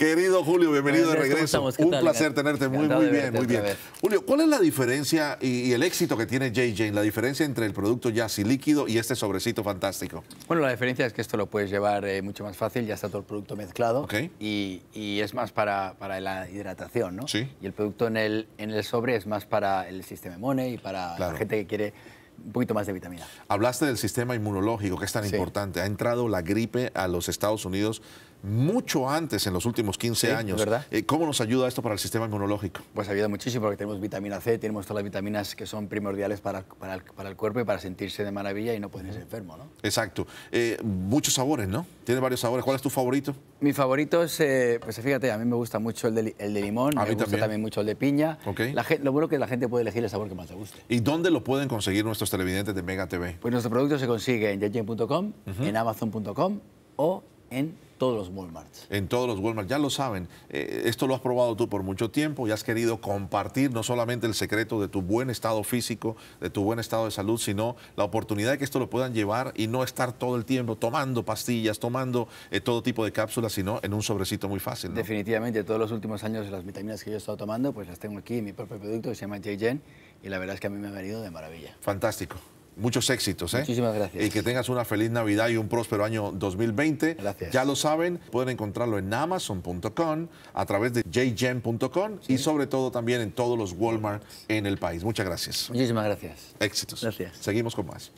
Querido Julio, bienvenido de regreso. Un placer tenerte muy, muy bien, muy bien. Julio, ¿cuál es la diferencia y, el éxito que tiene JJ, la diferencia entre el producto ya así líquido y este sobrecito fantástico? Bueno, la diferencia es que esto lo puedes llevar eh, mucho más fácil, ya está todo el producto mezclado y, es más para, la hidratación, ¿no? Sí. Y el producto en el, sobre es más para el sistema inmune y para la gente que quiere un poquito más de vitamina. Hablaste del sistema inmunológico, que es tan importante. Ha entrado la gripe a los Estados Unidos mucho antes en los últimos 15 años. ¿verdad? Eh, ¿Cómo nos ayuda esto para el sistema inmunológico? Pues ayuda muchísimo porque tenemos vitamina C, tenemos todas las vitaminas que son primordiales para, para, el, cuerpo y para sentirse de maravilla y no ponerse ser enfermo. ¿no? Exacto. Eh, muchos sabores, ¿no? Tiene varios sabores. ¿Cuál es tu favorito? Mi favorito es, eh, pues fíjate, a mí me gusta mucho el de, el de limón, a me gusta también. mucho el de piña. lo bueno es que la gente puede elegir el sabor que más le guste. ¿Y dónde lo pueden conseguir nuestros televidentes de Mega TV? Pues nuestro producto se consigue en yetgen.com, en amazon.com o en todos los Walmart. En todos los Walmart, ya lo saben. Eh, esto lo has probado tú por mucho tiempo y has querido compartir no solamente el secreto de tu buen estado físico, de tu buen estado de salud, sino la oportunidad de que esto lo puedan llevar y no estar todo el tiempo tomando pastillas, tomando eh, todo tipo de cápsulas, sino en un sobrecito muy fácil. Definitivamente, todos los últimos años las vitaminas que yo he estado tomando, pues las tengo aquí en mi propio producto que se llama J-Gen y la verdad es que a mí me ha venido de maravilla. Fantástico. Muchos éxitos. ¿eh? Muchísimas gracias. Y que tengas una feliz Navidad y un próspero año 2020. Gracias. Ya lo saben, pueden encontrarlo en amazon.com, a través de jgen.com y sobre todo también en todos los Walmart en el país. Muchas gracias. Muchísimas gracias. Éxitos. Gracias. Seguimos con más.